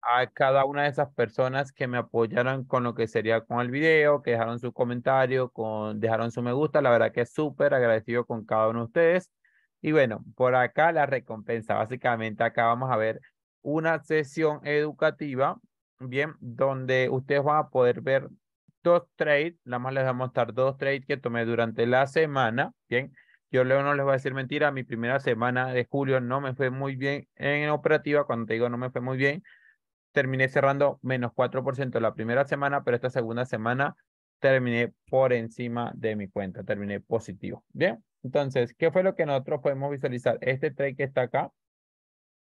a cada una de esas personas que me apoyaron con lo que sería con el video, que dejaron su comentario, con, dejaron su me gusta. La verdad que es súper agradecido con cada uno de ustedes. Y bueno, por acá la recompensa. Básicamente acá vamos a ver una sesión educativa, bien, donde ustedes van a poder ver dos trades. Nada más les voy a mostrar dos trades que tomé durante la semana, bien. Yo luego no les voy a decir mentira, mi primera semana de julio no me fue muy bien en operativa, cuando te digo no me fue muy bien, terminé cerrando menos 4% la primera semana, pero esta segunda semana terminé por encima de mi cuenta, terminé positivo. Bien, entonces, ¿qué fue lo que nosotros podemos visualizar? Este trade que está acá,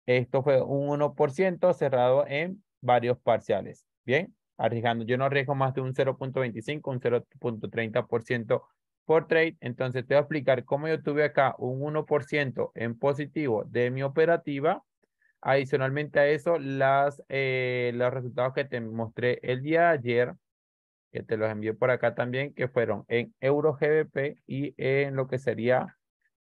esto fue un 1% cerrado en varios parciales. Bien, arriesgando, yo no arriesgo más de un 0.25, un 0.30% por trade. Entonces te voy a explicar cómo yo tuve acá un 1% en positivo de mi operativa. Adicionalmente a eso, las, eh, los resultados que te mostré el día de ayer, que te los envié por acá también, que fueron en euro GBP y en lo que sería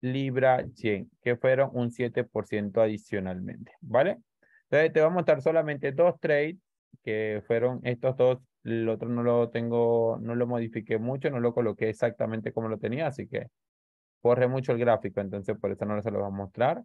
libra yen, que fueron un 7% adicionalmente, ¿vale? Entonces te voy a mostrar solamente dos trades que fueron estos dos el otro no lo tengo, no lo modifiqué mucho, no lo coloqué exactamente como lo tenía, así que corre mucho el gráfico, entonces por eso no se lo voy a mostrar.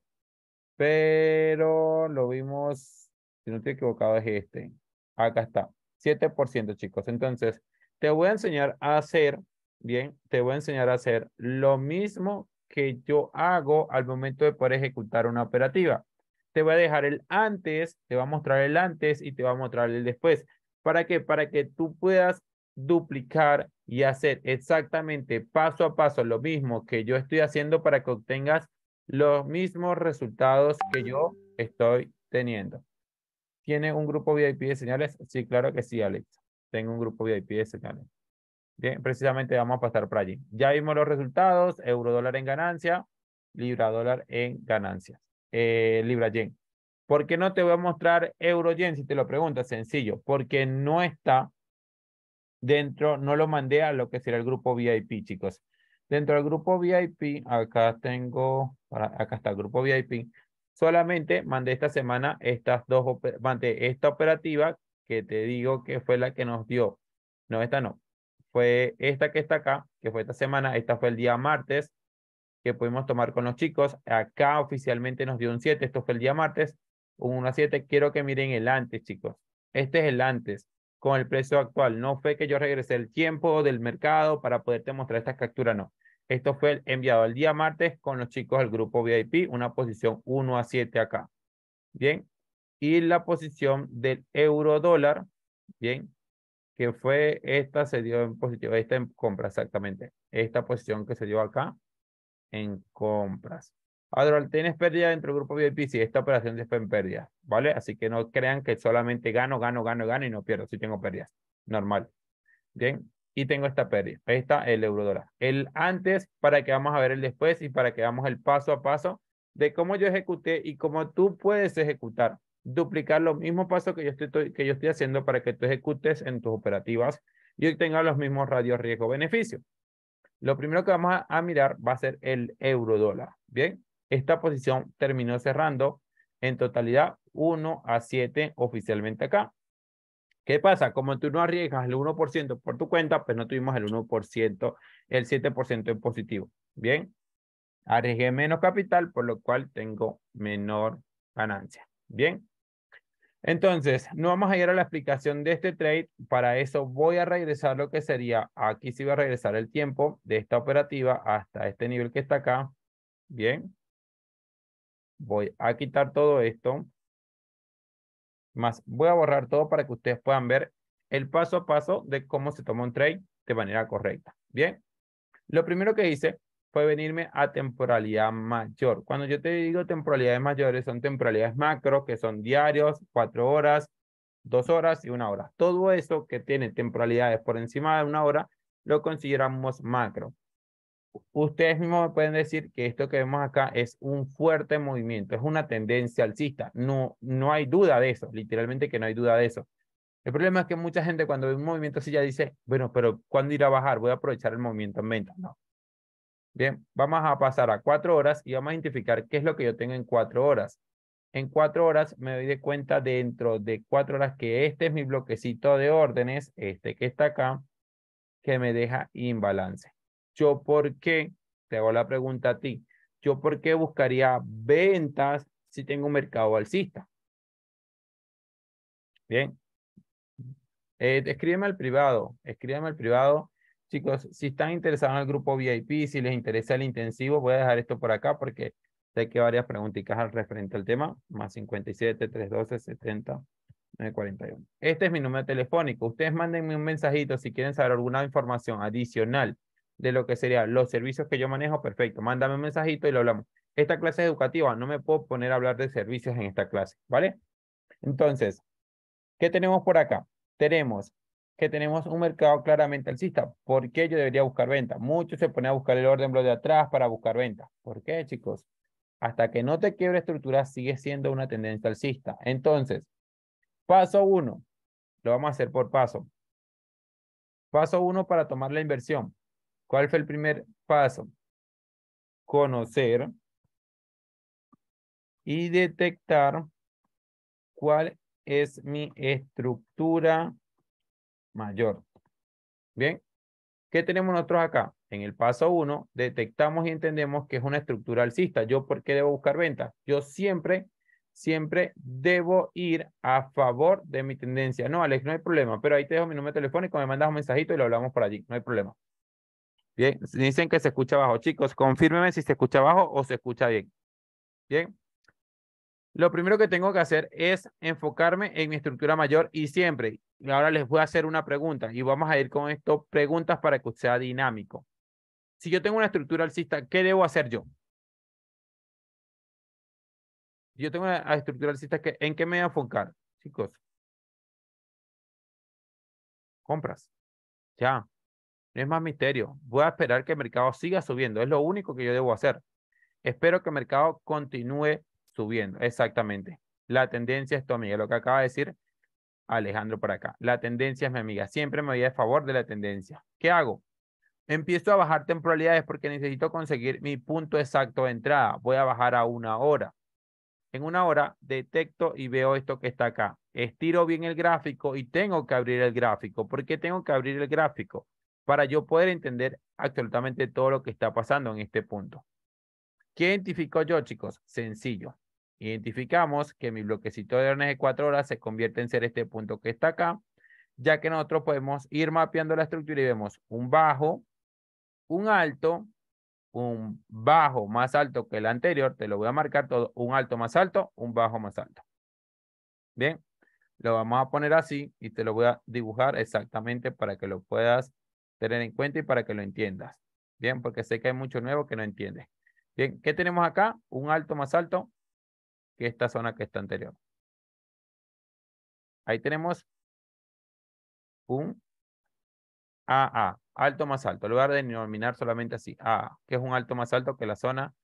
Pero lo vimos, si no estoy equivocado, es este. Acá está, 7%, chicos. Entonces, te voy a enseñar a hacer, bien, te voy a enseñar a hacer lo mismo que yo hago al momento de poder ejecutar una operativa. Te voy a dejar el antes, te va a mostrar el antes y te va a mostrar el después. ¿Para qué? Para que tú puedas duplicar y hacer exactamente paso a paso lo mismo que yo estoy haciendo para que obtengas los mismos resultados que yo estoy teniendo. ¿Tiene un grupo VIP de señales? Sí, claro que sí, Alex. Tengo un grupo VIP de señales. Bien, precisamente vamos a pasar para allí. Ya vimos los resultados, euro dólar en ganancia, libra dólar en ganancias, eh, libra yen. ¿Por qué no te voy a mostrar Eurogen si te lo preguntas? Sencillo, porque no está dentro, no lo mandé a lo que será el grupo VIP, chicos. Dentro del grupo VIP, acá tengo, acá está el grupo VIP, solamente mandé esta semana estas dos, mandé esta operativa que te digo que fue la que nos dio, no, esta no, fue esta que está acá, que fue esta semana, esta fue el día martes, que pudimos tomar con los chicos. Acá oficialmente nos dio un 7, esto fue el día martes. 1 a 7, quiero que miren el antes, chicos. Este es el antes, con el precio actual. No fue que yo regresé el tiempo del mercado para poderte mostrar esta captura, no. Esto fue enviado el día martes con los chicos del grupo VIP, una posición 1 a 7 acá. Bien. Y la posición del euro dólar, bien, que fue esta se dio en positivo, esta en compra exactamente. Esta posición que se dio acá en compras. Ahora, tienes pérdida dentro del grupo VIP, si esta operación es en pérdida, ¿vale? Así que no crean que solamente gano, gano, gano, gano y no pierdo, si tengo pérdidas, normal. Bien, y tengo esta pérdida, esta, el euro El antes para que vamos a ver el después y para que veamos el paso a paso de cómo yo ejecuté y cómo tú puedes ejecutar, duplicar los mismos pasos que yo estoy, que yo estoy haciendo para que tú ejecutes en tus operativas y tengas los mismos radios riesgo-beneficio. Lo primero que vamos a, mirar va a ser el euro dólar, ¿bien? Esta posición terminó cerrando en totalidad 1 a 7 oficialmente acá. ¿Qué pasa? Como tú no arriesgas el 1% por tu cuenta, pues no tuvimos el 1%, el 7% en positivo. Bien, arriesgué menos capital, por lo cual tengo menor ganancia. Bien, entonces no vamos a ir a la explicación de este trade. Para eso voy a regresar lo que sería, aquí sí voy a regresar el tiempo de esta operativa hasta este nivel que está acá. Bien, Voy a quitar todo esto. Más, voy a borrar todo para que ustedes puedan ver el paso a paso de cómo se toma un trade de manera correcta. Bien. Lo primero que hice fue venirme a temporalidad mayor. Cuando yo te digo temporalidades mayores, son temporalidades macro, que son diarios, cuatro horas, dos horas y una hora. Todo eso que tiene temporalidades por encima de una hora, lo consideramos macro ustedes mismos pueden decir que esto que vemos acá es un fuerte movimiento, es una tendencia alcista. No, no hay duda de eso, literalmente que no hay duda de eso. El problema es que mucha gente cuando ve un movimiento así ya dice, bueno, pero ¿cuándo irá a bajar? Voy a aprovechar el movimiento en venta. No. Bien, vamos a pasar a cuatro horas y vamos a identificar qué es lo que yo tengo en cuatro horas. En cuatro horas me doy de cuenta dentro de cuatro horas que este es mi bloquecito de órdenes, este que está acá, que me deja imbalance yo por qué, te hago la pregunta a ti, yo por qué buscaría ventas si tengo un mercado alcista. Bien. Eh, escríbeme al privado, escríbeme al privado. Chicos, si están interesados en el grupo VIP, si les interesa el intensivo, voy a dejar esto por acá porque sé que varias preguntitas al referente al tema, más 57, 312, 70, 941. Este es mi número telefónico. Ustedes mándenme un mensajito si quieren saber alguna información adicional de lo que serían los servicios que yo manejo, perfecto, mándame un mensajito y lo hablamos. Esta clase es educativa, no me puedo poner a hablar de servicios en esta clase, ¿vale? Entonces, ¿qué tenemos por acá? Tenemos que tenemos un mercado claramente alcista. ¿Por qué yo debería buscar venta? Muchos se ponen a buscar el orden de atrás para buscar venta. ¿Por qué, chicos? Hasta que no te quiebre estructura, sigue siendo una tendencia alcista. Entonces, paso uno, lo vamos a hacer por paso. Paso uno para tomar la inversión. ¿Cuál fue el primer paso? Conocer y detectar cuál es mi estructura mayor. Bien, ¿qué tenemos nosotros acá? En el paso uno, detectamos y entendemos que es una estructura alcista. ¿Yo por qué debo buscar venta? Yo siempre, siempre debo ir a favor de mi tendencia. No, Alex, no hay problema, pero ahí te dejo mi número telefónico, me mandas un mensajito y lo hablamos por allí, no hay problema. Bien, dicen que se escucha bajo. Chicos, confírmeme si se escucha bajo o se escucha bien. Bien. Lo primero que tengo que hacer es enfocarme en mi estructura mayor y siempre. Y ahora les voy a hacer una pregunta y vamos a ir con esto preguntas para que sea dinámico. Si yo tengo una estructura alcista, ¿qué debo hacer yo? Yo tengo una estructura alcista, ¿en qué me voy a enfocar, chicos? Compras. Ya. No es más misterio. Voy a esperar que el mercado siga subiendo. Es lo único que yo debo hacer. Espero que el mercado continúe subiendo. Exactamente. La tendencia es tu amiga. Lo que acaba de decir Alejandro por acá. La tendencia es mi amiga. Siempre me voy a favor de la tendencia. ¿Qué hago? Empiezo a bajar temporalidades porque necesito conseguir mi punto exacto de entrada. Voy a bajar a una hora. En una hora detecto y veo esto que está acá. Estiro bien el gráfico y tengo que abrir el gráfico. ¿Por qué tengo que abrir el gráfico? para yo poder entender absolutamente todo lo que está pasando en este punto. ¿Qué identifico yo, chicos? Sencillo. Identificamos que mi bloquecito de órdenes de cuatro horas se convierte en ser este punto que está acá, ya que nosotros podemos ir mapeando la estructura y vemos un bajo, un alto, un bajo más alto que el anterior, te lo voy a marcar todo, un alto más alto, un bajo más alto. Bien, lo vamos a poner así y te lo voy a dibujar exactamente para que lo puedas tener en cuenta y para que lo entiendas. Bien, porque sé que hay mucho nuevo que no entiendes. Bien, ¿qué tenemos acá? Un alto más alto que esta zona que está anterior. Ahí tenemos un AA, alto más alto, en lugar de denominar solamente así, AA, que es un alto más alto que la zona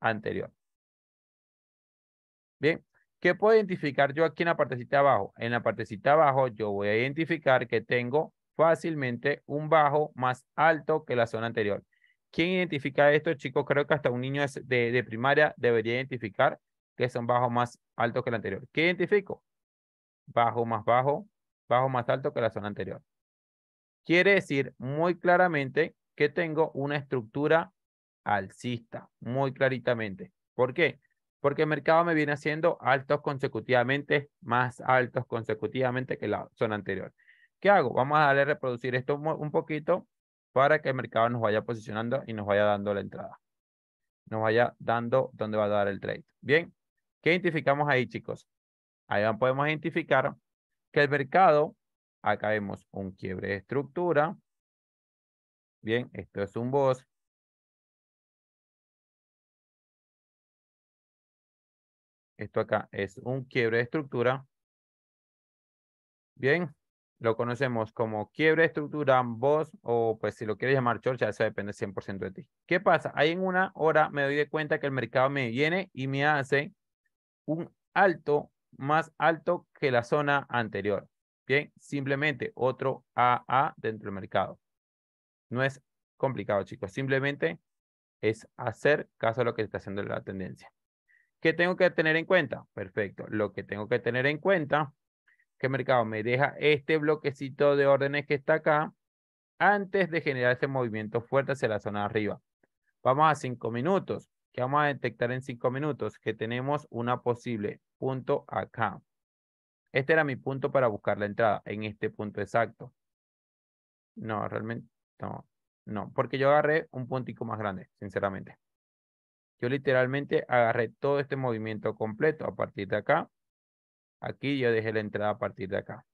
anterior. Bien, ¿qué puedo identificar yo aquí en la partecita abajo? En la partecita abajo yo voy a identificar que tengo fácilmente un bajo más alto que la zona anterior. ¿Quién identifica esto, chicos? Creo que hasta un niño de, de primaria debería identificar que es un bajo más alto que el anterior. ¿Qué identifico? Bajo más bajo, bajo más alto que la zona anterior. Quiere decir muy claramente que tengo una estructura alcista, muy claritamente. ¿Por qué? Porque el mercado me viene haciendo altos consecutivamente, más altos consecutivamente que la zona anterior. ¿Qué hago? Vamos a darle a reproducir esto un poquito para que el mercado nos vaya posicionando y nos vaya dando la entrada. Nos vaya dando dónde va a dar el trade. Bien, ¿qué identificamos ahí, chicos? Ahí podemos identificar que el mercado, acá vemos un quiebre de estructura. Bien, esto es un boss. Esto acá es un quiebre de estructura. Bien lo conocemos como quiebre, estructura, voz o pues si lo quieres llamar short, ya eso depende 100% de ti. ¿Qué pasa? Ahí en una hora me doy de cuenta que el mercado me viene y me hace un alto más alto que la zona anterior. Bien, simplemente otro AA dentro del mercado. No es complicado, chicos. Simplemente es hacer caso a lo que está haciendo la tendencia. ¿Qué tengo que tener en cuenta? Perfecto. Lo que tengo que tener en cuenta ¿Qué mercado me deja este bloquecito de órdenes que está acá antes de generar ese movimiento fuerte hacia la zona de arriba. Vamos a cinco minutos. ¿Qué vamos a detectar en cinco minutos? Que tenemos una posible punto acá. Este era mi punto para buscar la entrada en este punto exacto. No, realmente no. No, porque yo agarré un puntico más grande, sinceramente. Yo literalmente agarré todo este movimiento completo a partir de acá Aquí yo dejé la entrada a partir de acá.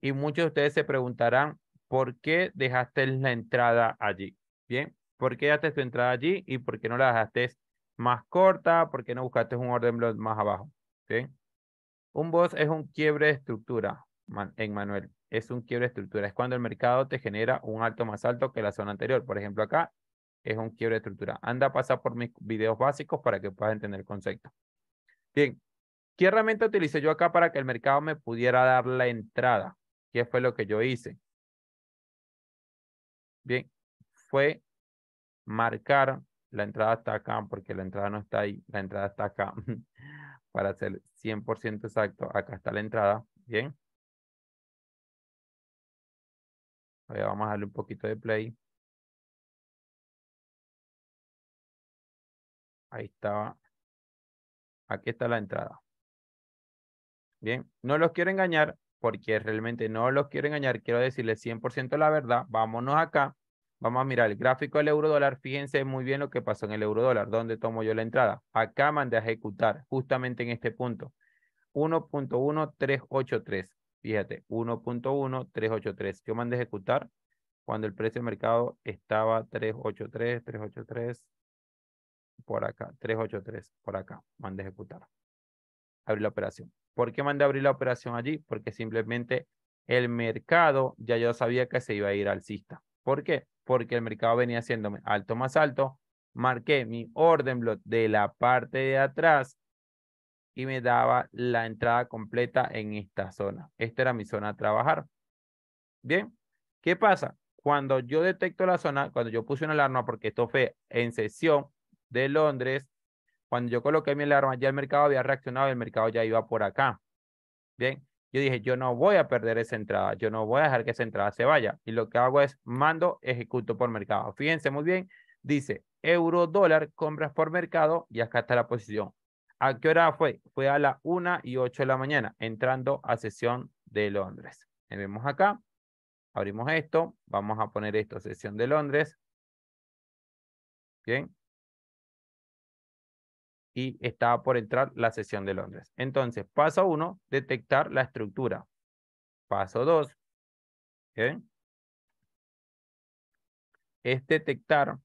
Y muchos de ustedes se preguntarán, ¿por qué dejaste la entrada allí? Bien, ¿por qué dejaste tu entrada allí y por qué no la dejaste más corta? ¿Por qué no buscaste un orden block más abajo? Bien. Un boss es un quiebre de estructura, en Manuel. Es un quiebre de estructura. Es cuando el mercado te genera un alto más alto que la zona anterior. Por ejemplo, acá es un quiebre de estructura. Anda a pasar por mis videos básicos para que puedas entender el concepto. Bien, ¿Qué herramienta utilicé yo acá para que el mercado me pudiera dar la entrada? ¿Qué fue lo que yo hice? Bien, fue marcar la entrada hasta acá, porque la entrada no está ahí, la entrada está acá. Para ser 100% exacto, acá está la entrada, ¿bien? Ahora vamos a darle un poquito de play. Ahí está. Aquí está la entrada. Bien, no los quiero engañar porque realmente no los quiero engañar. Quiero decirles 100% la verdad. Vámonos acá. Vamos a mirar el gráfico del euro dólar. Fíjense muy bien lo que pasó en el euro dólar. ¿Dónde tomo yo la entrada? Acá mandé a ejecutar justamente en este punto. 1.1383. Fíjate, 1.1383. Yo mandé a ejecutar cuando el precio de mercado estaba 383, 383, por acá, 383, por acá. Mandé a ejecutar. Abrí la operación. ¿Por qué mandé a abrir la operación allí? Porque simplemente el mercado ya yo sabía que se iba a ir alcista. ¿Por qué? Porque el mercado venía haciéndome alto más alto. Marqué mi orden de la parte de atrás y me daba la entrada completa en esta zona. Esta era mi zona a trabajar. Bien, ¿qué pasa? Cuando yo detecto la zona, cuando yo puse una alarma, porque esto fue en sesión de Londres, cuando yo coloqué mi alarma, ya el mercado había reaccionado el mercado ya iba por acá. Bien, yo dije, yo no voy a perder esa entrada, yo no voy a dejar que esa entrada se vaya. Y lo que hago es mando, ejecuto por mercado. Fíjense muy bien, dice euro dólar, compras por mercado y acá está la posición. ¿A qué hora fue? Fue a las 1 y 8 de la mañana, entrando a sesión de Londres. Vemos acá, abrimos esto, vamos a poner esto, sesión de Londres. Bien, y estaba por entrar la sesión de Londres. Entonces, paso uno. detectar la estructura. Paso dos. es detectar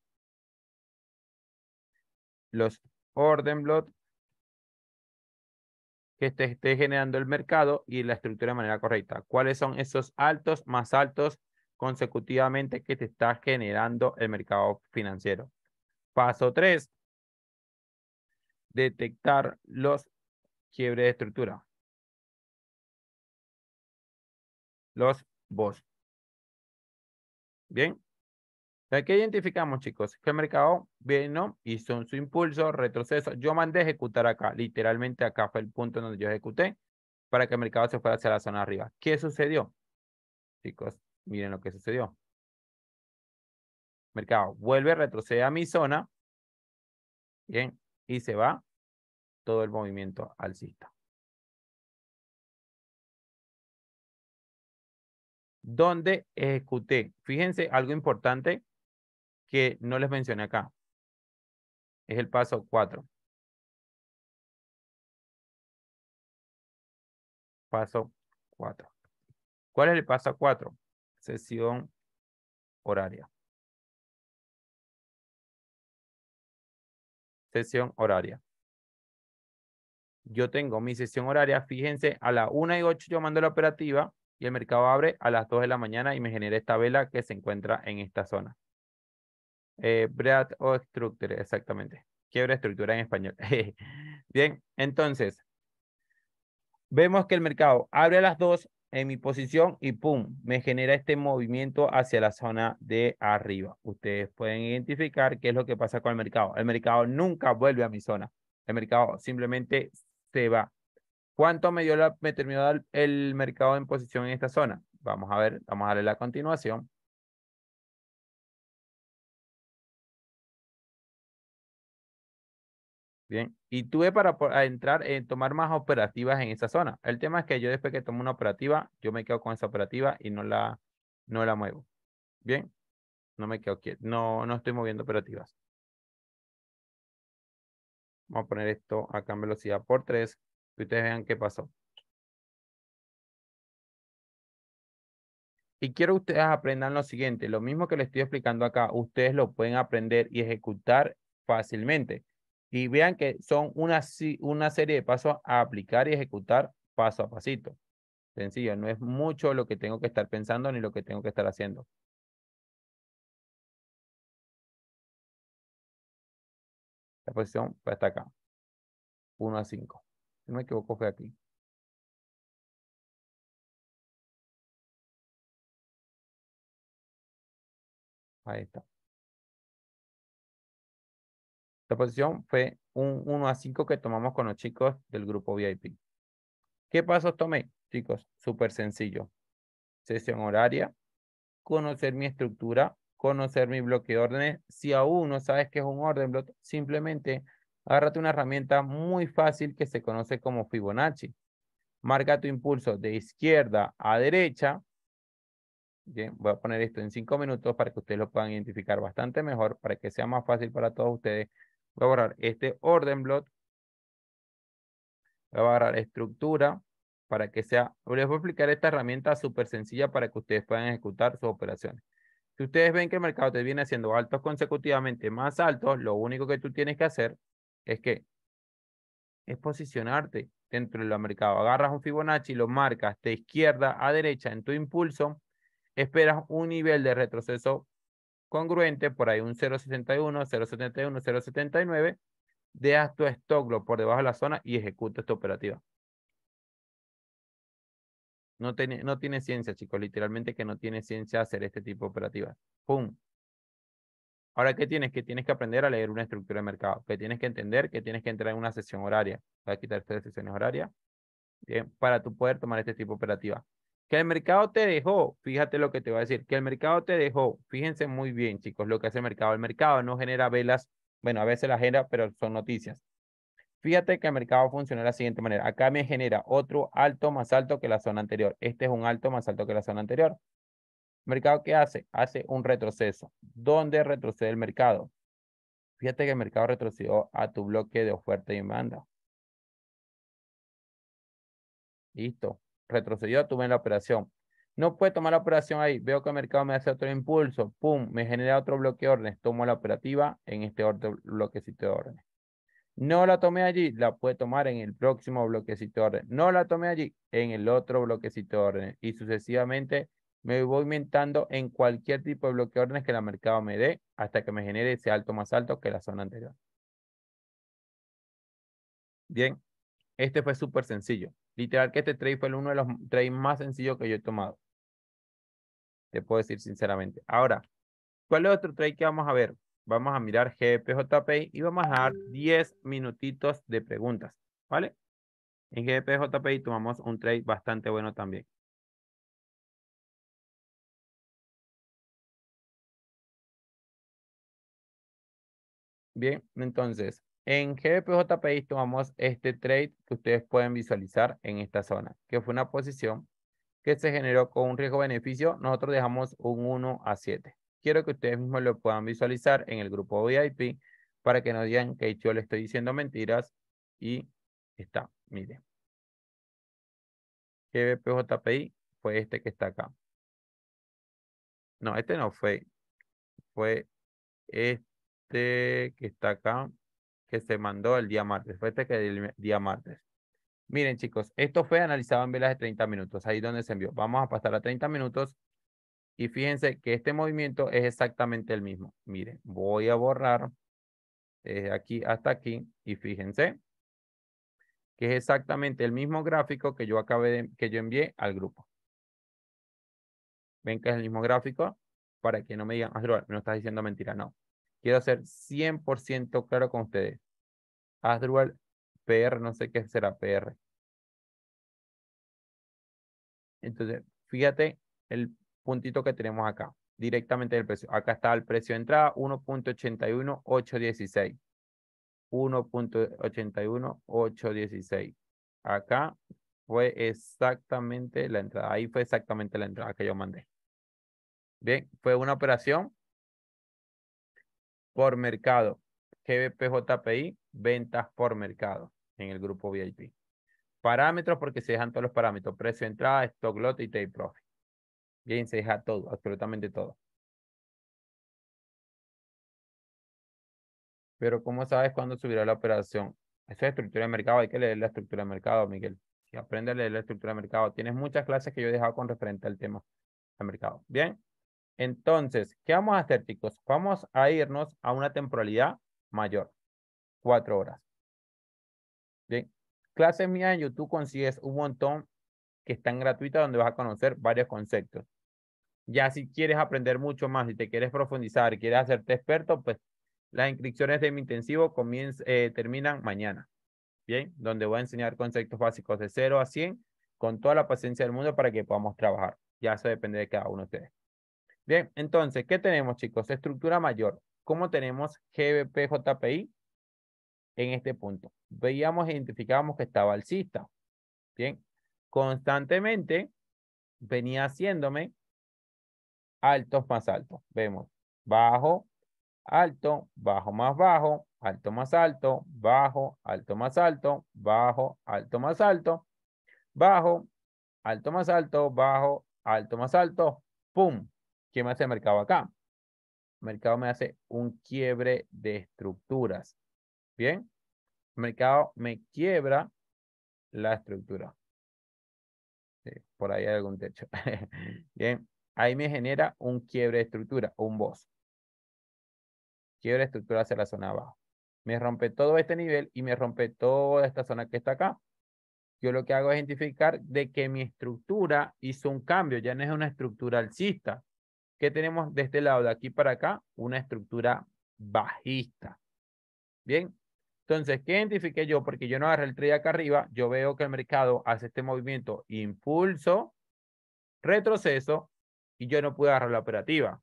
los orden blot que esté, esté, generando el mercado y la estructura de manera correcta. ¿Cuáles son esos altos más altos consecutivamente que te está generando el mercado financiero? Paso tres detectar los quiebres de estructura. Los BOS. Bien. ¿Qué identificamos, chicos? Que el mercado vino, hizo su impulso, retroceso. Yo mandé ejecutar acá, literalmente acá fue el punto donde yo ejecuté para que el mercado se fuera hacia la zona arriba. ¿Qué sucedió? Chicos, miren lo que sucedió. Mercado vuelve, retrocede a mi zona. Bien, y se va todo el movimiento alcista. ¿Dónde ejecuté? Fíjense algo importante que no les mencioné acá. Es el paso 4. Paso 4. ¿Cuál es el paso 4? Sesión horaria. sesión horaria. Yo tengo mi sesión horaria, fíjense, a las 1 y 8 yo mando la operativa y el mercado abre a las 2 de la mañana y me genera esta vela que se encuentra en esta zona. Eh, bread o structure, exactamente. Quiebra estructura en español. Bien, entonces, vemos que el mercado abre a las 2, en mi posición y pum, me genera este movimiento hacia la zona de arriba. Ustedes pueden identificar qué es lo que pasa con el mercado. El mercado nunca vuelve a mi zona. El mercado simplemente se va. ¿Cuánto me, dio la, me terminó el mercado en posición en esta zona? Vamos a ver, vamos a darle la continuación. y tuve para entrar en tomar más operativas en esa zona. El tema es que yo después que tomo una operativa, yo me quedo con esa operativa y no la, no la muevo. Bien, no me quedo quieto, no, no estoy moviendo operativas. Vamos a poner esto acá en velocidad por 3. Que ustedes vean qué pasó. Y quiero que ustedes aprendan lo siguiente. Lo mismo que les estoy explicando acá, ustedes lo pueden aprender y ejecutar fácilmente. Y vean que son una, una serie de pasos a aplicar y ejecutar paso a pasito. Sencillo, no es mucho lo que tengo que estar pensando ni lo que tengo que estar haciendo. La posición va hasta acá. 1 a 5. Si no me equivoco, fue aquí. Ahí está la posición fue un 1 a 5 que tomamos con los chicos del grupo VIP. ¿Qué pasos tomé? Chicos, súper sencillo. Sesión horaria, conocer mi estructura, conocer mi bloque de órdenes. Si aún no sabes qué es un orden block, simplemente agárrate una herramienta muy fácil que se conoce como Fibonacci. Marca tu impulso de izquierda a derecha. voy a poner esto en cinco minutos para que ustedes lo puedan identificar bastante mejor, para que sea más fácil para todos ustedes Voy a borrar este orden blot, Voy a borrar estructura para que sea... Les voy a explicar esta herramienta súper sencilla para que ustedes puedan ejecutar sus operaciones. Si ustedes ven que el mercado te viene haciendo altos consecutivamente más altos, lo único que tú tienes que hacer es que es posicionarte dentro del mercado. Agarras un Fibonacci, lo marcas de izquierda a derecha en tu impulso, esperas un nivel de retroceso congruente, por ahí un 0.61, 0.71, 0.79, dejas tu stock por debajo de la zona y ejecuta esta operativa. No tiene, no tiene ciencia, chicos, literalmente que no tiene ciencia hacer este tipo de operativas. ¡Pum! Ahora, ¿qué tienes? Que tienes que aprender a leer una estructura de mercado, que tienes que entender que tienes que entrar en una sesión horaria. Voy a quitar estas sesiones horarias. para tú poder tomar este tipo de operativa. Que el mercado te dejó, fíjate lo que te voy a decir, que el mercado te dejó, fíjense muy bien chicos lo que hace el mercado. El mercado no genera velas, bueno, a veces las genera, pero son noticias. Fíjate que el mercado funciona de la siguiente manera. Acá me genera otro alto más alto que la zona anterior. Este es un alto más alto que la zona anterior. ¿El ¿Mercado qué hace? Hace un retroceso. ¿Dónde retrocede el mercado? Fíjate que el mercado retrocedió a tu bloque de oferta y demanda. Listo retrocedió, tuve la operación. No puedo tomar la operación ahí, veo que el mercado me hace otro impulso, pum, me genera otro bloque de órdenes, tomo la operativa en este otro bloquecito de órdenes. No la tomé allí, la puede tomar en el próximo bloquecito de órdenes, No la tomé allí, en el otro bloquecito de órdenes Y sucesivamente me voy aumentando en cualquier tipo de bloque de órdenes que el mercado me dé hasta que me genere ese alto más alto que la zona anterior. Bien, este fue súper sencillo. Literal que este trade fue uno de los trades más sencillos que yo he tomado. Te puedo decir sinceramente. Ahora, ¿cuál es otro trade que vamos a ver? Vamos a mirar GPJP y vamos a dar 10 minutitos de preguntas, ¿vale? En GPJP tomamos un trade bastante bueno también. Bien, entonces, en GBPJPY tomamos este trade que ustedes pueden visualizar en esta zona, que fue una posición que se generó con un riesgo-beneficio. Nosotros dejamos un 1 a 7. Quiero que ustedes mismos lo puedan visualizar en el grupo VIP para que no digan que yo le estoy diciendo mentiras. Y está, miren. GBPJPI fue este que está acá. No, este no fue. Fue este que está acá que se mandó el día martes. Fue este que el día martes. Miren, chicos, esto fue analizado en velas de 30 minutos, ahí donde se envió. Vamos a pasar a 30 minutos y fíjense que este movimiento es exactamente el mismo. Miren, voy a borrar desde aquí hasta aquí y fíjense que es exactamente el mismo gráfico que yo acabé de, que yo envié al grupo. Ven que es el mismo gráfico para que no me digan, no ah, estás diciendo mentira, no. Quiero ser 100% claro con ustedes. Asdrubal PR, no sé qué será PR. Entonces, fíjate el puntito que tenemos acá, directamente del precio. Acá está el precio de entrada, 1.81816. 1.81816. Acá fue exactamente la entrada. Ahí fue exactamente la entrada que yo mandé. Bien, fue una operación por mercado. GBPJPI, ventas por mercado en el grupo VIP. Parámetros, porque se dejan todos los parámetros. Precio de entrada, stock lot y take profit. Bien, se deja todo, absolutamente todo. Pero ¿cómo sabes cuándo subirá la operación? Esa es estructura de mercado, hay que leer la estructura de mercado, Miguel. Si aprende a leer la estructura de mercado, tienes muchas clases que yo he dejado con referente al tema de mercado. Bien. Entonces, ¿qué vamos a hacer, chicos? Vamos a irnos a una temporalidad mayor, cuatro horas. Bien, clase mía en YouTube consigues un montón que están gratuitas donde vas a conocer varios conceptos. Ya si quieres aprender mucho más, y te quieres profundizar, quieres hacerte experto, pues las inscripciones de mi intensivo eh, terminan mañana. Bien, donde voy a enseñar conceptos básicos de 0 a 100 con toda la paciencia del mundo para que podamos trabajar. Ya eso depende de cada uno de ustedes. Bien, entonces, ¿qué tenemos, chicos? Estructura mayor. ¿Cómo tenemos GBPJPI? en este punto? Veíamos, e identificábamos que estaba alcista. Bien, constantemente venía haciéndome altos más altos. Vemos, bajo, alto, bajo más bajo, alto más alto, bajo, alto más alto, bajo, alto más alto, bajo, alto más alto, bajo, alto más alto, pum, ¿Qué me hace el mercado acá? El mercado me hace un quiebre de estructuras. Bien. El mercado me quiebra la estructura. por ahí hay algún techo. Bien. Ahí me genera un quiebre de estructura, un boss. Quiebre de estructura hacia la zona abajo. Me rompe todo este nivel y me rompe toda esta zona que está acá yo lo que hago es identificar de que mi estructura hizo un cambio, ya no es una estructura alcista, ¿Qué tenemos de este lado de aquí para acá? Una estructura bajista. Bien, entonces, ¿qué identifiqué yo? Porque yo no agarré el trade acá arriba, yo veo que el mercado hace este movimiento impulso, retroceso, y yo no pude agarrar la operativa.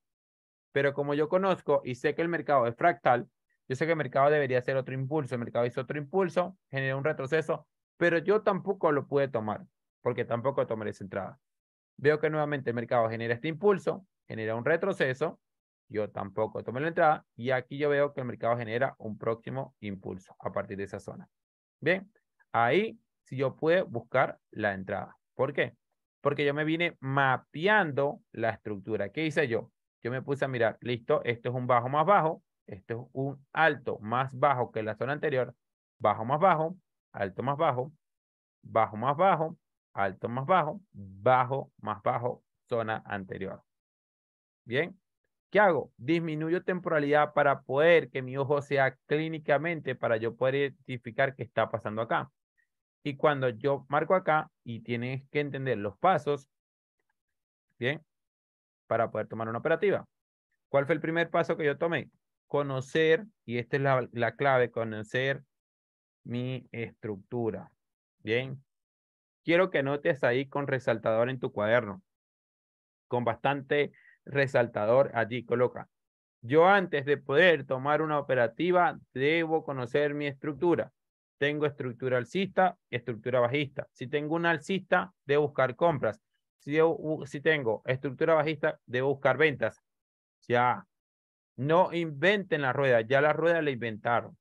Pero como yo conozco y sé que el mercado es fractal, yo sé que el mercado debería hacer otro impulso, el mercado hizo otro impulso, generó un retroceso, pero yo tampoco lo pude tomar, porque tampoco tomé esa entrada. Veo que nuevamente el mercado genera este impulso, genera un retroceso, yo tampoco tomé la entrada y aquí yo veo que el mercado genera un próximo impulso a partir de esa zona. Bien, ahí sí yo puedo buscar la entrada. ¿Por qué? Porque yo me vine mapeando la estructura. ¿Qué hice yo? Yo me puse a mirar, listo, esto es un bajo más bajo, esto es un alto más bajo que la zona anterior, bajo más bajo, alto más bajo, bajo más bajo, alto más bajo, bajo más bajo, zona anterior. Bien. ¿Qué hago? Disminuyo temporalidad para poder que mi ojo sea clínicamente, para yo poder identificar qué está pasando acá. Y cuando yo marco acá y tienes que entender los pasos, ¿bien? Para poder tomar una operativa. ¿Cuál fue el primer paso que yo tomé? Conocer, y esta es la, la clave, conocer mi estructura. Bien. Quiero que notes ahí con resaltador en tu cuaderno, con bastante resaltador allí, coloca. Yo antes de poder tomar una operativa, debo conocer mi estructura. Tengo estructura alcista, estructura bajista. Si tengo una alcista, debo buscar compras. Si, tengo estructura bajista, debo buscar ventas. Ya, no inventen la rueda, ya la rueda la inventaron.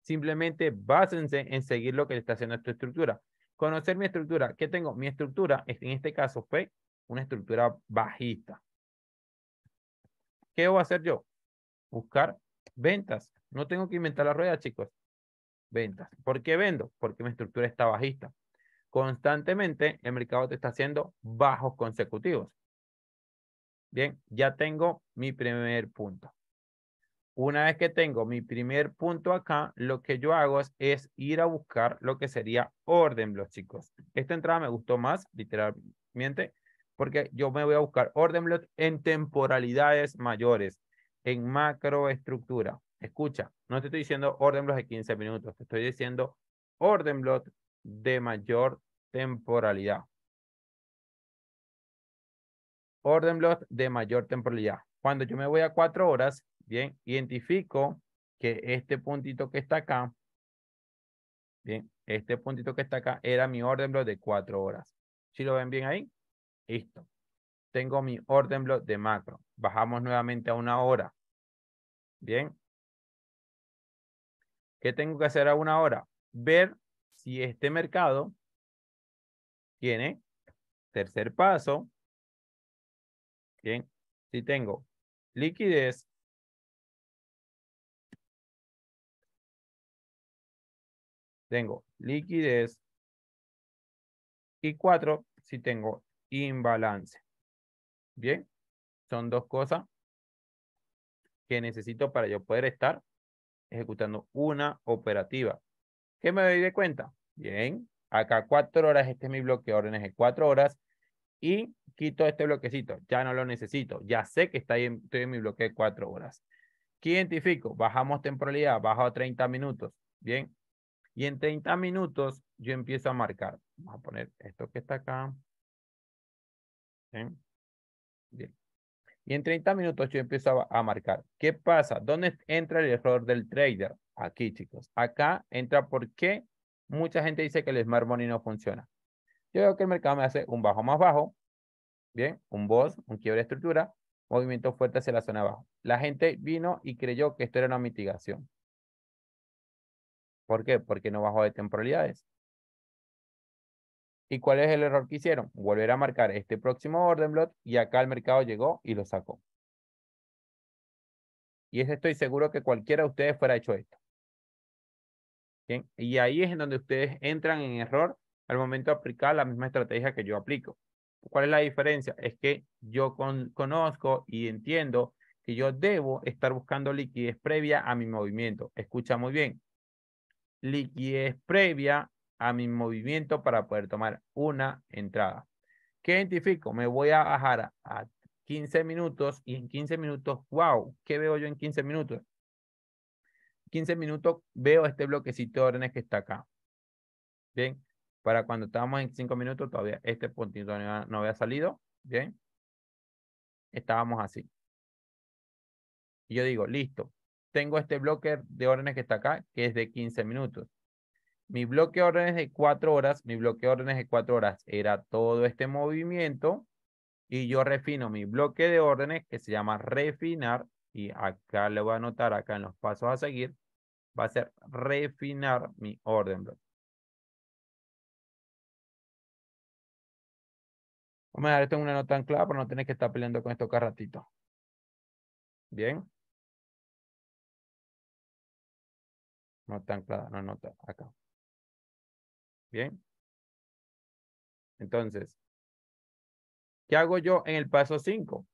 Simplemente básense en seguir lo que está haciendo tu estructura. Conocer mi estructura. ¿Qué tengo? Mi estructura, en este caso fue una estructura bajista. ¿Qué voy a hacer yo? Buscar ventas. No tengo que inventar la rueda, chicos. Ventas. ¿Por qué vendo? Porque mi estructura está bajista. Constantemente el mercado te está haciendo bajos consecutivos. Bien, ya tengo mi primer punto. Una vez que tengo mi primer punto acá, lo que yo hago es, es ir a buscar lo que sería orden, los chicos. Esta entrada me gustó más, literalmente, porque yo me voy a buscar orden block en temporalidades mayores, en macroestructura. Escucha, no te estoy diciendo orden block de 15 minutos, te estoy diciendo orden block de mayor temporalidad. Orden block de mayor temporalidad. Cuando yo me voy a cuatro horas, bien, identifico que este puntito que está acá, bien, este puntito que está acá era mi orden block de cuatro horas. ¿Sí lo ven bien ahí? Listo. Tengo mi orden block de macro. Bajamos nuevamente a una hora. Bien. ¿Qué tengo que hacer a una hora? Ver si este mercado tiene tercer paso. Bien. Si tengo liquidez. Tengo liquidez. Y cuatro, si tengo imbalance. Bien, son dos cosas que necesito para yo poder estar ejecutando una operativa. ¿Qué me doy de cuenta? Bien, acá cuatro horas, este es mi bloque de órdenes de cuatro horas y quito este bloquecito, ya no lo necesito, ya sé que está ahí, estoy en mi bloque de cuatro horas. ¿Qué identifico? Bajamos temporalidad, bajo a 30 minutos, bien. Y en 30 minutos yo empiezo a marcar. Vamos a poner esto que está acá. Y en 30 minutos yo empiezo a, marcar. ¿Qué pasa? ¿Dónde entra el error del trader? Aquí, chicos. Acá entra porque mucha gente dice que el Smart Money no funciona. Yo veo que el mercado me hace un bajo más bajo, bien, un boss, un quiebre de estructura, movimiento fuerte hacia la zona abajo. La gente vino y creyó que esto era una mitigación. ¿Por qué? Porque no bajó de temporalidades. ¿Y cuál es el error que hicieron? Volver a marcar este próximo orden block y acá el mercado llegó y lo sacó. Y estoy seguro que cualquiera de ustedes fuera hecho esto. Y ahí es en donde ustedes entran en error al momento de aplicar la misma estrategia que yo aplico. ¿Cuál es la diferencia? Es que yo conozco y entiendo que yo debo estar buscando liquidez previa a mi movimiento. Escucha muy bien. Liquidez previa a mi movimiento para poder tomar una entrada. ¿Qué identifico? Me voy a bajar a 15 minutos y en 15 minutos, wow, ¿qué veo yo en 15 minutos? 15 minutos veo este bloquecito de órdenes que está acá. Bien, para cuando estábamos en 5 minutos todavía este puntito no, no había salido. Bien, estábamos así. Y yo digo, listo, tengo este bloque de órdenes que está acá, que es de 15 minutos. Mi bloque de órdenes de cuatro horas, mi bloque de órdenes de cuatro horas era todo este movimiento y yo refino mi bloque de órdenes que se llama refinar y acá le voy a anotar acá en los pasos a seguir, va a ser refinar mi orden Vamos a dejar esto en una nota anclada para no tener que estar peleando con esto cada ratito. Bien. Nota anclada, no nota acá. Bien. Entonces, ¿qué hago yo en el paso 5?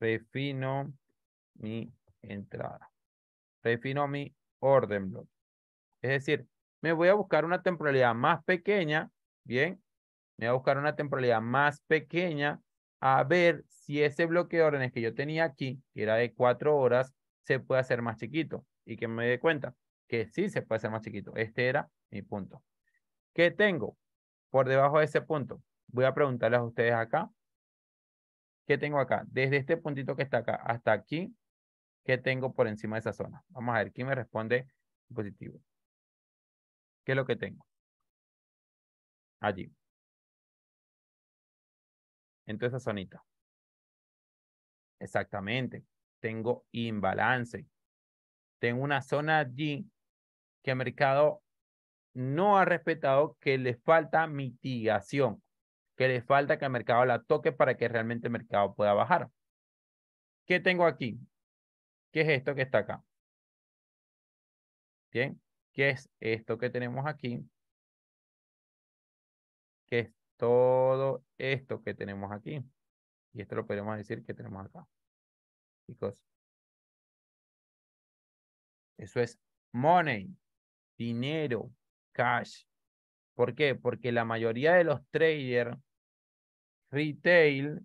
Refino mi entrada. Refino mi orden block. Es decir, me voy a buscar una temporalidad más pequeña, ¿bien? Me voy a buscar una temporalidad más pequeña a ver si ese bloque de órdenes que yo tenía aquí, que era de cuatro horas, se puede hacer más chiquito y que me dé cuenta que sí se puede hacer más chiquito. Este era mi punto. ¿Qué tengo por debajo de ese punto? Voy a preguntarles a ustedes acá. ¿Qué tengo acá? Desde este puntito que está acá hasta aquí, ¿qué tengo por encima de esa zona? Vamos a ver, ¿quién me responde positivo? ¿Qué es lo que tengo? Allí. En toda esa zonita. Exactamente. Tengo imbalance. Tengo una zona allí que el mercado no ha respetado, que le falta mitigación, que le falta que el mercado la toque para que realmente el mercado pueda bajar. ¿Qué tengo aquí? ¿Qué es esto que está acá? Bien, ¿qué es esto que tenemos aquí? ¿Qué es todo esto que tenemos aquí? Y esto lo podemos decir que tenemos acá. Chicos, eso es money dinero, cash. ¿Por qué? Porque la mayoría de los traders retail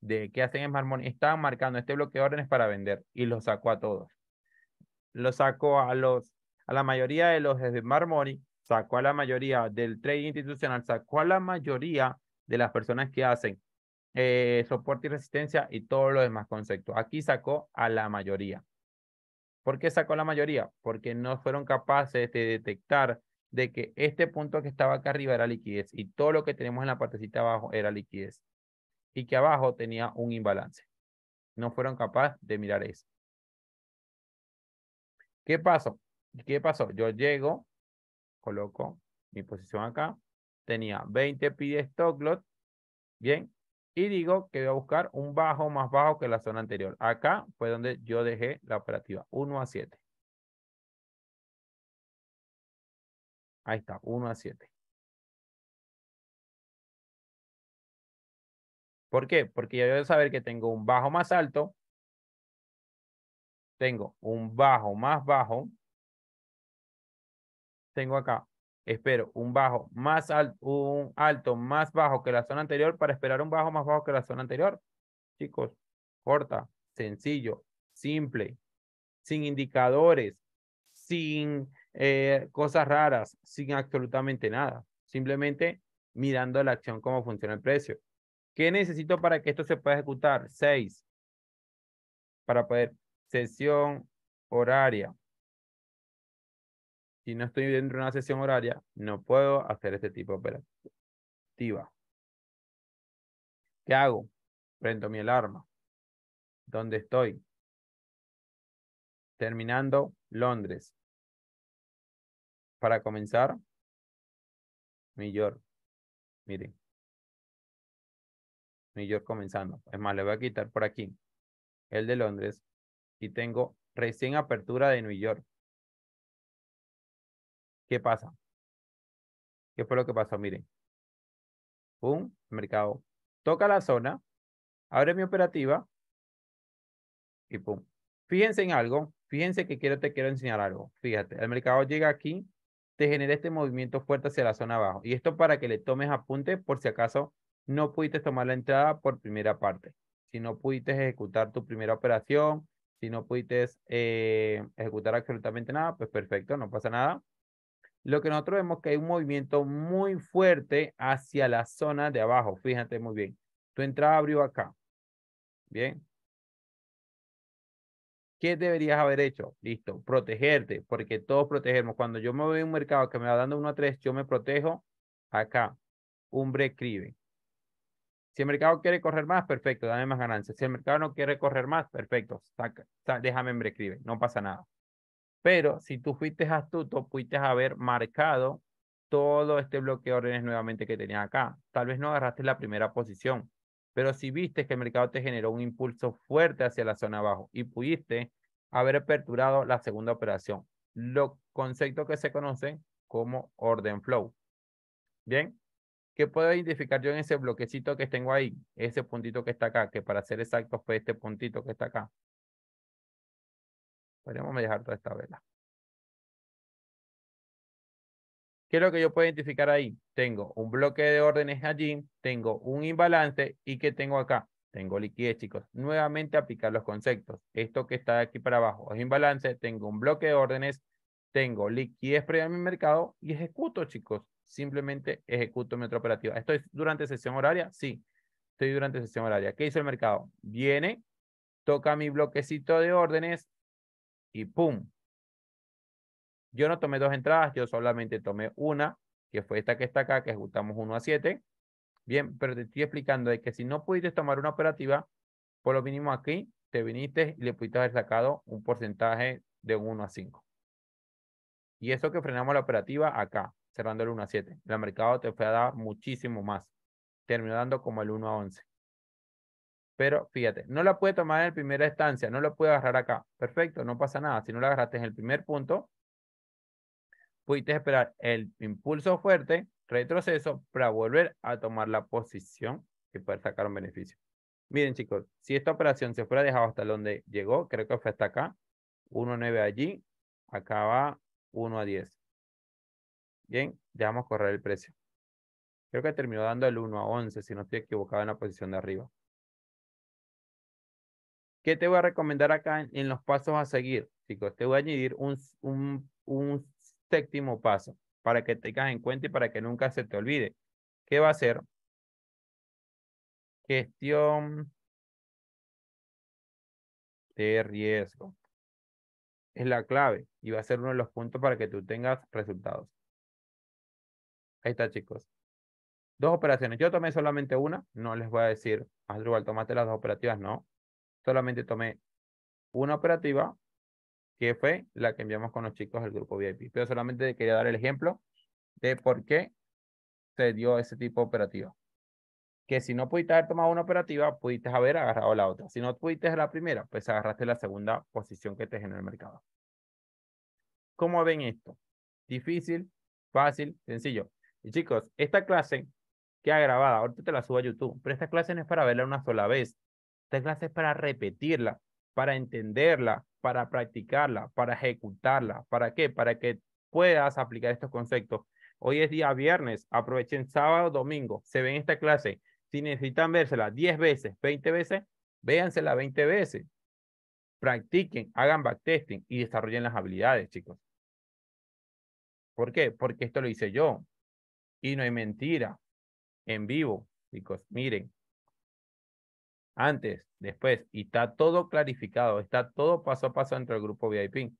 de que hacen en Marmón estaban marcando este bloque de órdenes para vender y lo sacó a todos. lo sacó a los a la mayoría de los de Marmori, sacó a la mayoría del trading institucional, sacó a la mayoría de las personas que hacen eh, soporte y resistencia y todos los demás conceptos. Aquí sacó a la mayoría. ¿Por qué sacó la mayoría? Porque no fueron capaces de detectar de que este punto que estaba acá arriba era liquidez y todo lo que tenemos en la partecita abajo era liquidez y que abajo tenía un imbalance. No fueron capaces de mirar eso. ¿Qué pasó? ¿Qué pasó? Yo llego, coloco mi posición acá, tenía 20 pide stock lot, bien, y digo que voy a buscar un bajo más bajo que la zona anterior. Acá fue donde yo dejé la operativa, 1 a 7. Ahí está, 1 a 7. ¿Por qué? Porque ya a saber que tengo un bajo más alto, tengo un bajo más bajo, tengo acá espero un bajo más alto, un alto más bajo que la zona anterior para esperar un bajo más bajo que la zona anterior. Chicos, corta, sencillo, simple, sin indicadores, sin eh, cosas raras, sin absolutamente nada. Simplemente mirando la acción, cómo funciona el precio. ¿Qué necesito para que esto se pueda ejecutar? Seis. Para poder sesión horaria si no estoy dentro de una sesión horaria, no puedo hacer este tipo de operativa. ¿Qué hago? Prendo mi alarma. ¿Dónde estoy? Terminando Londres. Para comenzar, New York. Miren. New York comenzando. Es más, le voy a quitar por aquí el de Londres y tengo recién apertura de New York. ¿Qué pasa? ¿Qué fue lo que pasó? Miren. Pum, mercado. Toca la zona, abre mi operativa y pum. Fíjense en algo, fíjense que quiero, te quiero enseñar algo. Fíjate, el mercado llega aquí, te genera este movimiento fuerte hacia la zona abajo. Y esto para que le tomes apunte por si acaso no pudiste tomar la entrada por primera parte. Si no pudiste ejecutar tu primera operación, si no pudiste eh, ejecutar absolutamente nada, pues perfecto, no pasa nada lo que nosotros vemos que hay un movimiento muy fuerte hacia la zona de abajo. Fíjate muy bien. Tu entrada abrió acá. Bien. ¿Qué deberías haber hecho? Listo, protegerte, porque todos protegemos. Cuando yo me voy a un mercado que me va dando 1 a 3, yo me protejo acá. Un escribe Si el mercado quiere correr más, perfecto, dame más ganancias. Si el mercado no quiere correr más, perfecto, déjame en no pasa nada. Pero si tú fuiste astuto, pudiste haber marcado todo este bloque de órdenes nuevamente que tenía acá. Tal vez no agarraste la primera posición, pero si viste que el mercado te generó un impulso fuerte hacia la zona abajo y pudiste haber aperturado la segunda operación. lo conceptos que se conoce como orden flow. Bien, ¿qué puedo identificar yo en ese bloquecito que tengo ahí? Ese puntito que está acá, que para ser exacto fue este puntito que está acá. Podríamos dejar toda esta vela. ¿Qué es lo que yo puedo identificar ahí? Tengo un bloque de órdenes allí, tengo un imbalance y ¿qué tengo acá? Tengo liquidez, chicos. Nuevamente aplicar los conceptos. Esto que está aquí para abajo es imbalance, tengo un bloque de órdenes, tengo liquidez previa en mi mercado y ejecuto, chicos. Simplemente ejecuto mi otra operativa. ¿Estoy durante sesión horaria? Sí, estoy durante sesión horaria. ¿Qué hizo el mercado? Viene, toca mi bloquecito de órdenes, y ¡pum! Yo no tomé dos entradas, yo solamente tomé una, que fue esta que está acá, que ejecutamos 1 a 7. Bien, pero te estoy explicando de que si no pudiste tomar una operativa, por lo mínimo aquí, te viniste y le pudiste haber sacado un porcentaje de 1 a 5. Y eso que frenamos la operativa acá, cerrando el 1 a 7. El mercado te fue a dar muchísimo más. Terminó dando como el 1 a 11. Pero fíjate, no la puede tomar en la primera estancia, no la puede agarrar acá. Perfecto, no pasa nada. Si no la agarraste en el primer punto, pudiste esperar el impulso fuerte, retroceso, para volver a tomar la posición y poder sacar un beneficio. Miren chicos, si esta operación se fuera dejado hasta donde llegó, creo que fue hasta acá, 1.9 allí, acá va 1 a 10. Bien, dejamos correr el precio. Creo que terminó dando el 1 a 11, si no estoy equivocado en la posición de arriba. ¿Qué te voy a recomendar acá en, los pasos a seguir, chicos? Te voy a añadir un, séptimo paso para que tengas en cuenta y para que nunca se te olvide. ¿Qué va a ser? Gestión de riesgo. Es la clave y va a ser uno de los puntos para que tú tengas resultados. Ahí está, chicos. Dos operaciones. Yo tomé solamente una. No les voy a decir, Andrew, tómate las dos operativas. No, solamente tomé una operativa que fue la que enviamos con los chicos del grupo VIP. Pero solamente quería dar el ejemplo de por qué se dio ese tipo de operativa. Que si no pudiste haber tomado una operativa, pudiste haber agarrado la otra. Si no pudiste la primera, pues agarraste la segunda posición que te en el mercado. ¿Cómo ven esto? Difícil, fácil, sencillo. Y chicos, esta clase que ha grabado, Ahorita te la subo a YouTube, pero esta clase no es para verla una sola vez. Esta clase es para repetirla, para entenderla, para practicarla, para ejecutarla. ¿Para qué? Para que puedas aplicar estos conceptos. Hoy es día viernes, aprovechen sábado, domingo, se ven esta clase. Si necesitan vérsela 10 veces, 20 veces, véansela 20 veces. Practiquen, hagan backtesting y desarrollen las habilidades, chicos. ¿Por qué? Porque esto lo hice yo. Y no hay mentira. En vivo, chicos, miren, antes, después, y está todo clarificado, está todo paso a paso entre el grupo VIP,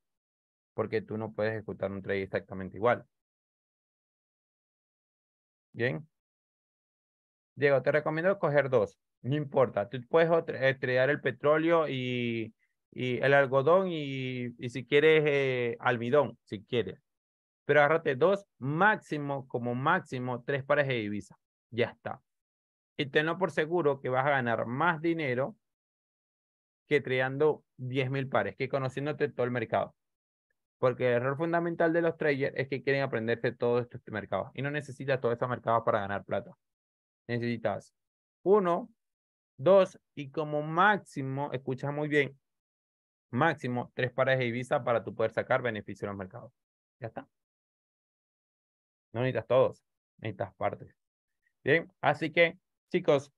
porque tú no puedes ejecutar un trade exactamente igual. Bien. Diego, te recomiendo coger dos. No importa, tú puedes eh, tradear el petróleo y, el algodón y, si quieres eh, almidón, si quieres. Pero agárrate dos, máximo, como máximo, tres pares de divisa. Ya está y tenlo por seguro que vas a ganar más dinero que creando 10.000 pares, que conociéndote todo el mercado. Porque el error fundamental de los traders es que quieren aprenderse todos este mercados y no necesitas todo estos mercado para ganar plata. Necesitas uno, dos y como máximo, escucha muy bien, máximo tres pares de Ibiza para tú poder sacar beneficio en los mercados. Ya está. No necesitas todos, necesitas partes. Bien, así que chicos,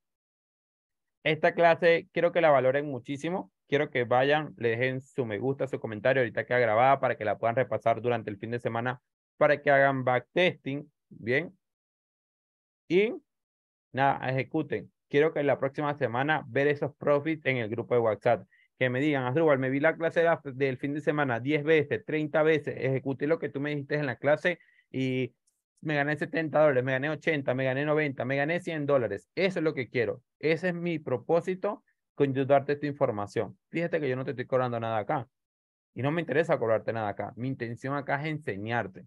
esta clase quiero que la valoren muchísimo. Quiero que vayan, le dejen su me gusta, su comentario, ahorita queda grabada para que la puedan repasar durante el fin de semana, para que hagan backtesting, ¿bien? Y nada, ejecuten. Quiero que la próxima semana ver esos profits en el grupo de WhatsApp. Que me digan, Azrubal, me vi la clase del fin de semana 10 veces, 30 veces, ejecuté lo que tú me dijiste en la clase y me gané 70 dólares, me gané 80, me gané 90, me gané 100 dólares. Eso es lo que quiero. Ese es mi propósito con ayudarte esta información. Fíjate que yo no te estoy cobrando nada acá. Y no me interesa cobrarte nada acá. Mi intención acá es enseñarte,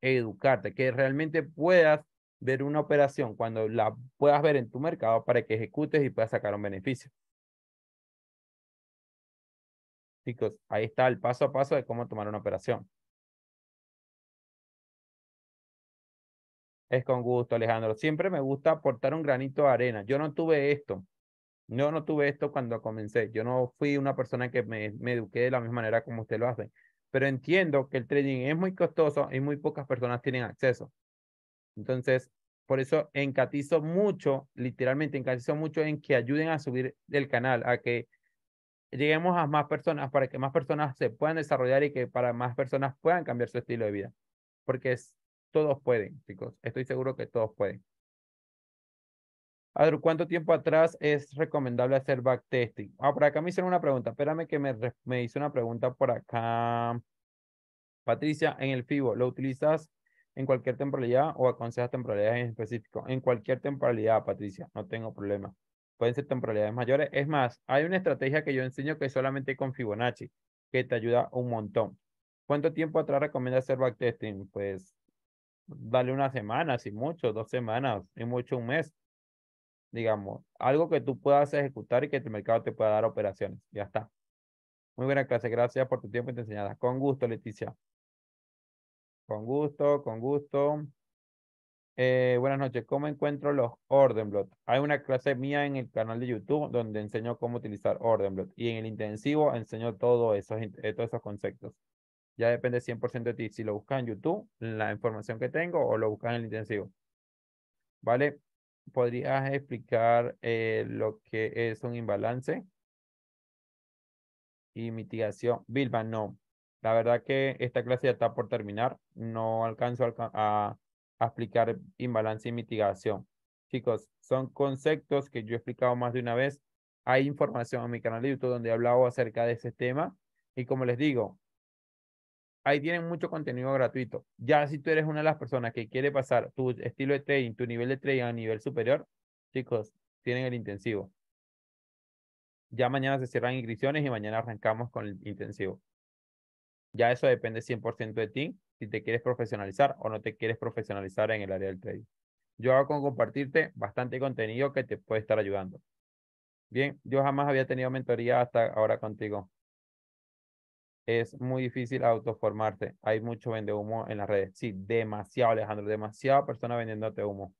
educarte, que realmente puedas ver una operación cuando la puedas ver en tu mercado para que ejecutes y puedas sacar un beneficio. Chicos, ahí está el paso a paso de cómo tomar una operación. Es con gusto, Alejandro. Siempre me gusta aportar un granito de arena. Yo no tuve esto. no, no tuve esto cuando comencé. Yo no fui una persona que me, me eduqué de la misma manera como usted lo hace. Pero entiendo que el trading es muy costoso y muy pocas personas tienen acceso. Entonces, por eso encatizo mucho, literalmente encatizo mucho en que ayuden a subir del canal, a que lleguemos a más personas, para que más personas se puedan desarrollar y que para más personas puedan cambiar su estilo de vida. Porque es, todos pueden, chicos. Estoy seguro que todos pueden. ¿cuánto tiempo atrás es recomendable hacer backtesting? Ah, por acá me hicieron una pregunta. Espérame que me, hizo una pregunta por acá. Patricia, en el FIBO, ¿lo utilizas en cualquier temporalidad o aconsejas temporalidades en específico? En cualquier temporalidad, Patricia, no tengo problema. Pueden ser temporalidades mayores. Es más, hay una estrategia que yo enseño que solamente con Fibonacci, que te ayuda un montón. ¿Cuánto tiempo atrás recomienda hacer backtesting? Pues dale una semana, si mucho, dos semanas, y mucho un mes. Digamos, algo que tú puedas ejecutar y que el mercado te pueda dar operaciones. Ya está. Muy buena clase, gracias por tu tiempo y te enseñadas. Con gusto, Leticia. Con gusto, con gusto. Eh, buenas noches, ¿cómo encuentro los Ordenblot? Hay una clase mía en el canal de YouTube donde enseño cómo utilizar Ordenblot y en el intensivo enseño todo esos, todos esos conceptos ya depende 100% de ti. Si lo buscas en YouTube, la información que tengo, o lo buscas en el intensivo. ¿Vale? ¿Podrías explicar eh, lo que es un imbalance? Y mitigación. Vilma, no. La verdad que esta clase ya está por terminar. No alcanzo a, a explicar imbalance y mitigación. Chicos, son conceptos que yo he explicado más de una vez. Hay información en mi canal de YouTube donde he hablado acerca de ese tema. Y como les digo, ahí tienen mucho contenido gratuito. Ya si tú eres una de las personas que quiere pasar tu estilo de trading, tu nivel de trading a nivel superior, chicos, tienen el intensivo. Ya mañana se cierran inscripciones y mañana arrancamos con el intensivo. Ya eso depende 100% de ti, si te quieres profesionalizar o no te quieres profesionalizar en el área del trading. Yo hago con compartirte bastante contenido que te puede estar ayudando. Bien, yo jamás había tenido mentoría hasta ahora contigo es muy difícil autoformarte. Hay mucho vende humo en las redes. Sí, demasiado, Alejandro, demasiada persona vendiéndote humo.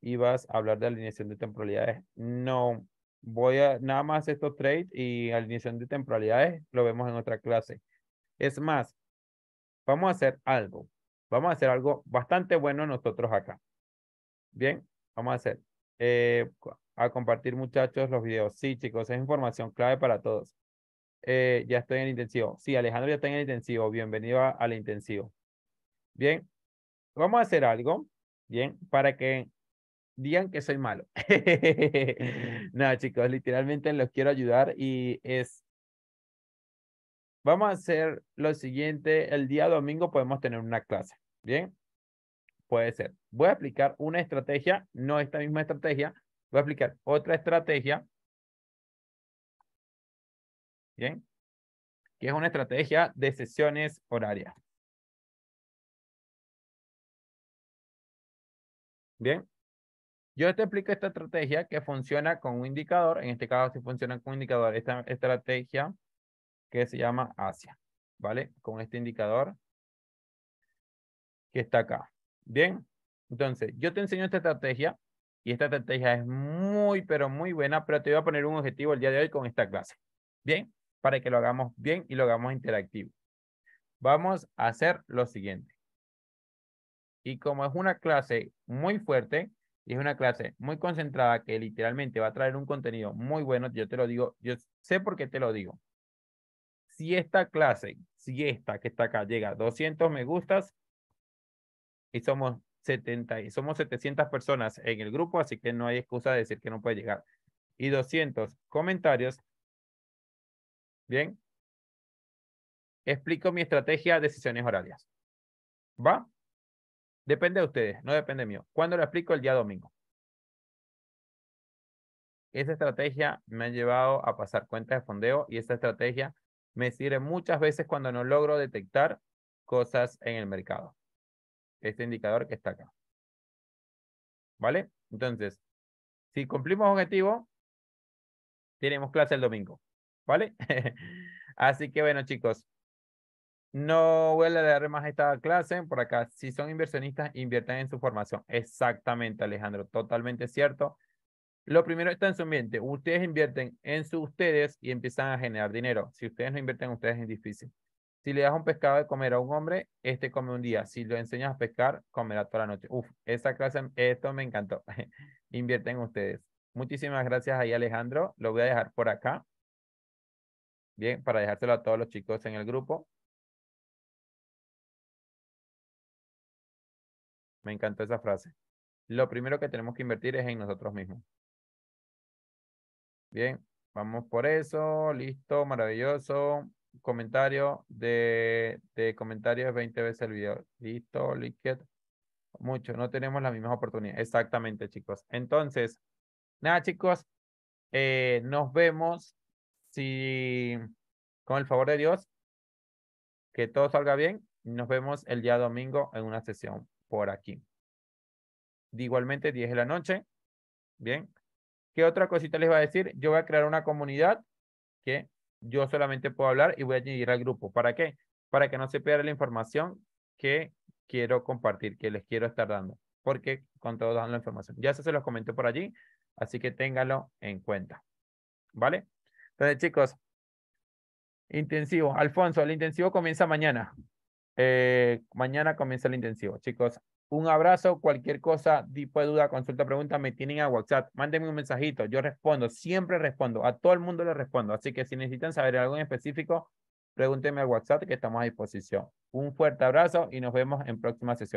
ibas a hablar de alineación de temporalidades. No, voy a nada más estos trade y alineación de temporalidades lo vemos en otra clase. Es más, vamos a hacer algo. Vamos a hacer algo bastante bueno nosotros acá. Bien, vamos a hacer. Eh, a compartir muchachos los videos. Sí, chicos, es información clave para todos. Eh, ya estoy en el intensivo. Sí, Alejandro ya está en el intensivo. Bienvenido a, al intensivo. Bien, vamos a hacer algo, bien, para que digan que soy malo. Nada, chicos, literalmente los quiero ayudar y es... Vamos a hacer lo siguiente, el día domingo podemos tener una clase, ¿bien? Puede ser. Voy a aplicar una estrategia, no esta misma estrategia, voy a aplicar otra estrategia ¿bien? Que es una estrategia de sesiones horarias. Bien, yo te explico esta estrategia que funciona con un indicador, en este caso si funciona con un indicador, esta estrategia que se llama Asia, ¿vale? Con este indicador que está acá. Bien, entonces yo te enseño esta estrategia y esta estrategia es muy, pero muy buena, pero te voy a poner un objetivo el día de hoy con esta clase. Bien, para que lo hagamos bien y lo hagamos interactivo. Vamos a hacer lo siguiente. Y como es una clase muy fuerte, y es una clase muy concentrada que literalmente va a traer un contenido muy bueno, yo te lo digo, yo sé por qué te lo digo. Si esta clase, si esta que está acá llega a 200 me gustas y somos 70 somos 700 personas en el grupo, así que no hay excusa de decir que no puede llegar. Y 200 comentarios, Bien. Explico mi estrategia de decisiones horarias. ¿Va? Depende de ustedes, no depende mío. ¿Cuándo lo explico? El día domingo. Esa estrategia me ha llevado a pasar cuentas de fondeo y esa estrategia me sirve muchas veces cuando no logro detectar cosas en el mercado. Este indicador que está acá. ¿Vale? Entonces, si cumplimos objetivo, tenemos clase el domingo. ¿Vale? Así que bueno, chicos. No voy a leer más esta clase por acá. Si son inversionistas, inviertan en su formación. Exactamente, Alejandro. Totalmente cierto. Lo primero está en su mente. Ustedes invierten en su ustedes y empiezan a generar dinero. Si ustedes no invierten en ustedes, es difícil. Si le das un pescado de comer a un hombre, este come un día. Si lo enseñas a pescar, comerá toda la noche. Uf, esa clase, esto me encantó. invierten en ustedes. Muchísimas gracias ahí, Alejandro. Lo voy a dejar por acá. Bien, para dejárselo a todos los chicos en el grupo. Me encantó esa frase. Lo primero que tenemos que invertir es en nosotros mismos. Bien, vamos por eso. Listo, maravilloso. Comentario de, comentarios 20 veces el video. Listo, liquid. Mucho, no tenemos las mismas oportunidades. Exactamente, chicos. Entonces, nada, chicos. Eh, nos vemos si con el favor de Dios, que todo salga bien, nos vemos el día domingo en una sesión por aquí. igualmente, 10 de la noche. Bien. ¿Qué otra cosita les va a decir? Yo voy a crear una comunidad que yo solamente puedo hablar y voy a añadir al grupo. ¿Para qué? Para que no se pierda la información que quiero compartir, que les quiero estar dando. Porque con todo dando la información. Ya se los comenté por allí, así que ténganlo en cuenta. ¿Vale? Entonces, chicos, intensivo. Alfonso, el intensivo comienza mañana. Eh, mañana comienza el intensivo. Chicos, un abrazo. Cualquier cosa, tipo de duda, consulta, pregunta, me tienen a WhatsApp. Mándenme un mensajito. Yo respondo. Siempre respondo. A todo el mundo le respondo. Así que si necesitan saber algo en específico, pregúntenme a WhatsApp que estamos a disposición. Un fuerte abrazo y nos vemos en próxima sesión.